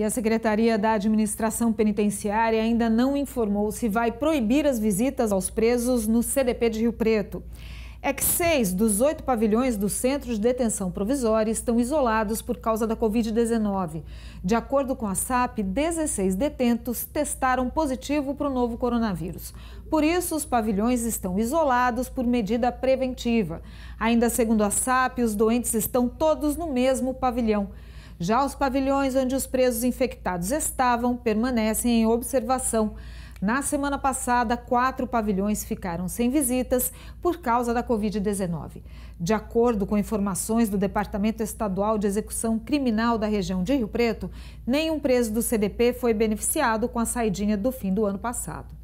E a Secretaria da Administração Penitenciária ainda não informou se vai proibir as visitas aos presos no CDP de Rio Preto. É que seis dos oito pavilhões do Centro de Detenção Provisória estão isolados por causa da Covid-19. De acordo com a SAP, 16 detentos testaram positivo para o novo coronavírus. Por isso, os pavilhões estão isolados por medida preventiva. Ainda segundo a SAP, os doentes estão todos no mesmo pavilhão. Já os pavilhões onde os presos infectados estavam permanecem em observação. Na semana passada, quatro pavilhões ficaram sem visitas por causa da Covid-19. De acordo com informações do Departamento Estadual de Execução Criminal da região de Rio Preto, nenhum preso do CDP foi beneficiado com a saidinha do fim do ano passado.